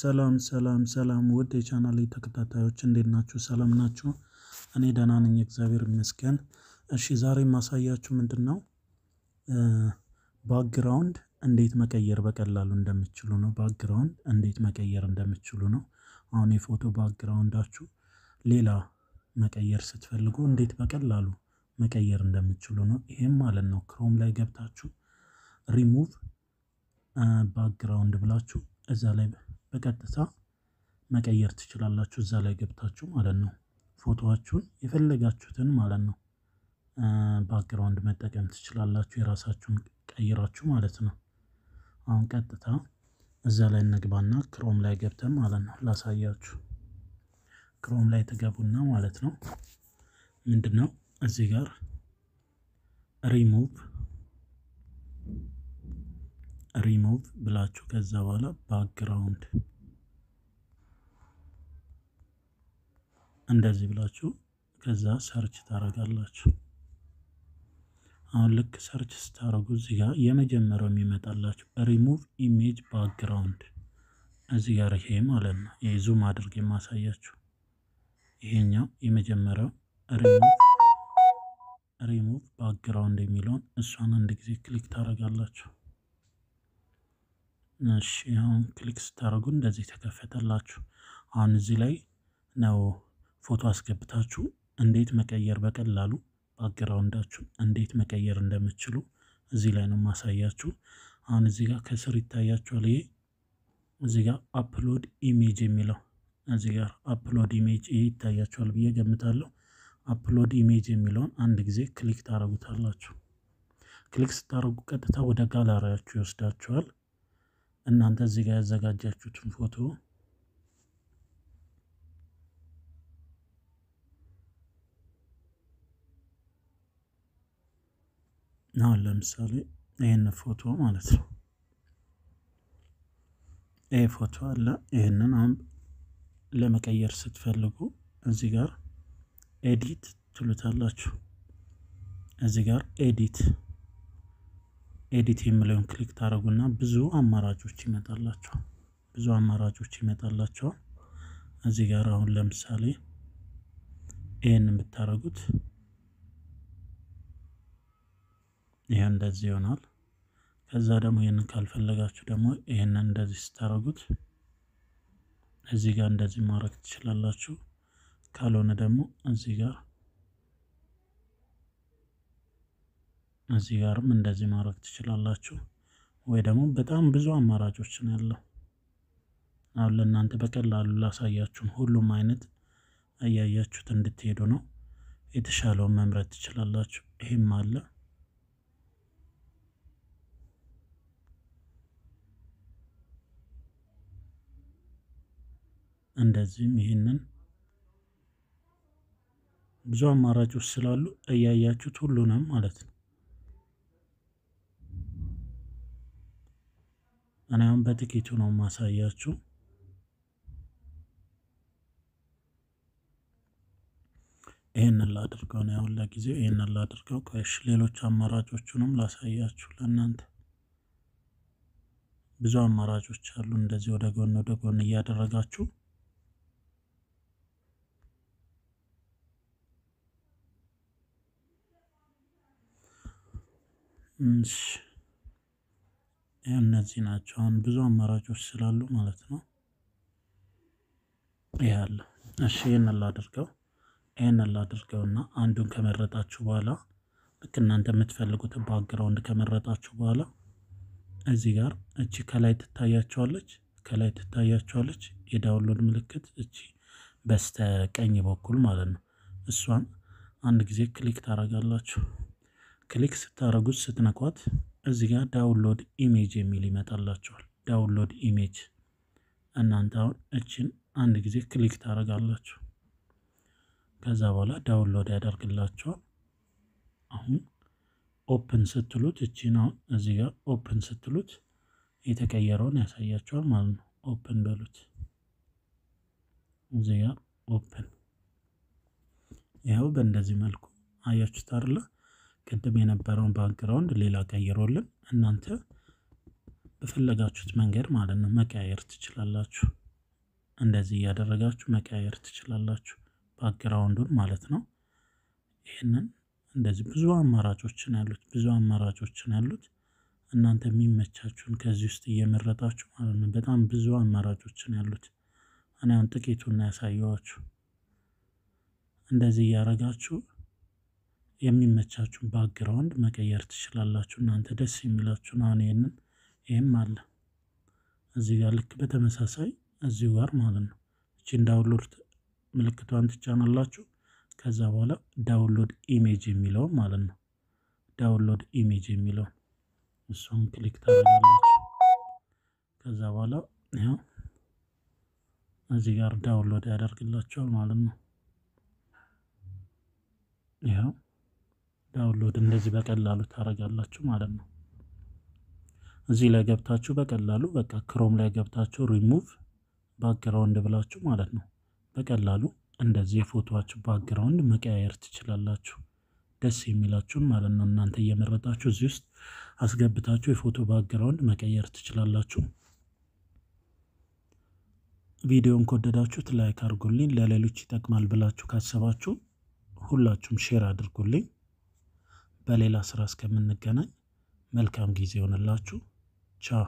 ሰላም ሰላም ሰላም ውድ የቻናል ተከታታዮች እንዴት ናችሁ? ሰላም ናችሁ? እኔ ደህና ነኝ፣ እግዚአብሔር ይመስገን። እሺ ዛሬ ማሳያችሁ ምንድን ነው ባክግራውንድ እንዴት መቀየር በቀላሉ እንደምችሉ ነው። ባክግራውንድ እንዴት መቀየር እንደምችሉ ነው። አሁን የፎቶ ባክግራውንዳችሁ ሌላ መቀየር ስትፈልጉ እንዴት በቀላሉ መቀየር እንደምችሉ ነው። ይሄም ማለት ነው ክሮም ላይ ገብታችሁ ሪሙቭ ባክግራውንድ ብላችሁ እዛ ላይ በቀጥታ መቀየር ትችላላችሁ እዛ ላይ ገብታችሁ ማለት ነው። ፎቶዋችሁን የፈለጋችሁትን ማለት ነው ባክግራውንድ መጠቀም ትችላላችሁ የራሳችሁን ቀይራችሁ ማለት ነው። አሁን ቀጥታ እዛ ላይ እንግባና ክሮም ላይ ገብተን ማለት ነው ላሳያችሁ። ክሮም ላይ ትገቡና ማለት ነው ምንድን ነው እዚህ ጋር ሪሙቭ ሪሙቭ ብላችሁ ከዛ በኋላ ባክግራውንድ እንደዚህ ብላችሁ ከዛ ሰርች ታረጋላችሁ። አሁን ልክ ሰርች ስታደርጉ እዚህ ጋር የመጀመሪያው የሚመጣላችሁ ሪሙቭ ኢሜጅ ባክግራውንድ እዚህ ጋር ይሄ ማለት ነው። ይሄ ዙም የማሳያችሁ ይሄኛው የመጀመሪያው ሪሙቭ ባክግራውንድ የሚለውን እሷን አንድ ጊዜ ክሊክ ታደርጋላችሁ። እሺ አሁን ክሊክ ስታደርጉ እንደዚህ ተከፈተላችሁ። አሁን እዚህ ላይ ነው ፎቶ አስገብታችሁ እንዴት መቀየር በቀላሉ ባክግራውንዳችሁ እንዴት መቀየር እንደምትችሉ እዚህ ላይ ነው ማሳያችሁ። አሁን እዚህ ጋር ከስር ይታያችኋል። ይሄ እዚህ ጋር አፕሎድ ኢሜጅ የሚለው እዚህ ጋር አፕሎድ ኢሜጅ ይሄ ይታያችኋል ብዬ ገምታለሁ። አፕሎድ ኢሜጅ የሚለውን አንድ ጊዜ ክሊክ ታደረጉታላችሁ። ክሊክ ስታደርጉ ቀጥታ ወደ ጋላሪያችሁ ይወስዳችኋል። እናንተ እዚህ ጋር ያዘጋጃችሁትን ፎቶ አሁን ለምሳሌ ይህን ፎቶ ማለት ነው። ይህ ፎቶ አለ። ይህንን አሁን ለመቀየር ስትፈልጉ እዚህ ጋር ኤዲት ትሉታላችሁ። እዚህ ጋር ኤዲት ኤዲት የሚለውን ክሊክ ታደረጉና ብዙ አማራጮች ይመጣላቸዋል። ብዙ አማራጮች ይመጣላቸዋል። እዚህ ጋር አሁን ለምሳሌ ይህን የምታደረጉት ይህ እንደዚህ ይሆናል። ከዛ ደግሞ ይህንን ካልፈለጋችሁ ደግሞ ይህንን እንደዚህ ስታደርጉት እዚህ ጋር እንደዚህ ማድረግ ትችላላችሁ። ካልሆነ ደግሞ እዚህ ጋር እዚህ ጋርም እንደዚህ ማድረግ ትችላላችሁ። ወይ ደግሞ በጣም ብዙ አማራጮች ነው ያለው። አሁን ለእናንተ በቀላሉ ላሳያችሁን ሁሉም አይነት እያያችሁት እንድትሄዱ ነው። የተሻለውን መምረጥ ትችላላችሁ። ይህም አለ እንደዚህም ይህንን ብዙ አማራጮች ስላሉ እያያችሁት ሁሉንም ማለት ነው። እኔ አሁን በጥቂቱ ነው ማሳያችሁ። ይህንን ላድርገው ነው ያሁን ለጊዜው ይህንን ላድርገው። ከሽ ሌሎች አማራጮቹንም ላሳያችሁ ለእናንተ ብዙ አማራጮች አሉ። እንደዚህ ወደ ጎን ወደ ጎን እያደረጋችሁ እነዚህ ናቸው አሁን ብዙ አማራጮች ስላሉ ማለት ነው። ይሄ አለ። እሺ ይህን ላድርገው ላድርገው ላድርገውና አንዱን ከመረጣችሁ በኋላ ልክ እናንተ የምትፈልጉት ባክግራውንድ ከመረጣችሁ በኋላ እዚህ ጋር እቺ ከላይ ትታያቸዋለች ከላይ ትታያቸዋለች የዳውንሎድ ምልክት እቺ በስተቀኝ በኩል ማለት ነው። እሷን አንድ ጊዜ ክሊክ ታደርጋላችሁ። ክሊክ ስታደረጉት ስትነኳት እዚህ ጋር ዳውንሎድ ኢሜጅ የሚል ይመጣላችኋል። ዳውንሎድ ኢሜጅ እናንተ አሁን እችን አንድ ጊዜ ክሊክ ታደረጋላችሁ። ከዛ በኋላ ዳውንሎድ ያደርግላችኋል። አሁን ኦፕን ስትሉት እችን አሁን እዚህ ጋር ኦፕን ስትሉት የተቀየረውን ያሳያቸዋል ማለት ነው። ኦፕን በሉት እዚህ ጋር ኦፕን። ይኸው በእንደዚህ መልኩ አያችሁት አይደለ? ቅድም የነበረውን ባክግራውንድ ሌላ ቀይሮልን እናንተ በፈለጋችሁት መንገድ ማለት ነው መቀያየር ትችላላችሁ። እንደዚህ እያደረጋችሁ መቀያየር ትችላላችሁ፣ ባክግራውንዱን ማለት ነው። ይህንን እንደዚህ ብዙ አማራጮችን ያሉት ብዙ አማራጮችን ያሉት እናንተ የሚመቻችሁን ከዚህ ውስጥ እየመረጣችሁ ማለት ነው። በጣም ብዙ አማራጮችን ያሉት እኔ አሁን ጥቂቱን ያሳየዋችሁ። እንደዚህ እያደረጋችሁ የሚመቻችሁን ባክግራውንድ መቀየር ትችላላችሁ። እናንተ ደስ የሚላችሁን አሁን ይህንን ይህም አለ እዚህ ጋር ልክ በተመሳሳይ እዚሁ ጋር ማለት ነው። እቺን ዳውንሎድ ምልክቷን ትጫናላችሁ። ከዛ በኋላ ዳውንሎድ ኢሜጅ የሚለውን ማለት ነው። ዳውንሎድ ኢሜጅ የሚለውን እሱን ክሊክ ታደርጋላችሁ። ከዛ በኋላ ይኸው እዚህ ጋር ዳውንሎድ ያደርግላችኋል ማለት ነው ይኸው ዳውንሎድ እንደዚህ በቀላሉ ታደርጋላችሁ ማለት ነው። እዚህ ላይ ገብታችሁ በቀላሉ በቃ ክሮም ላይ ገብታችሁ ሪሙቭ ባክግራውንድ ብላችሁ ማለት ነው በቀላሉ እንደዚህ የፎቶችሁ ባክግራውንድ መቀያየር ትችላላችሁ። ደስ የሚላችሁን ማለት ነው እናንተ እየመረጣችሁ እዚህ ውስጥ አስገብታችሁ የፎቶ ባክግራውንድ መቀየር ትችላላችሁ። ቪዲዮን ከወደዳችሁት ላይክ አድርጉልኝ። ለሌሎች ይጠቅማል ብላችሁ ካሰባችሁ ሁላችሁም ሼር አድርጉልኝ። በሌላ ስራ እስከምንገናኝ መልካም ጊዜ ይሆንላችሁ። ቻው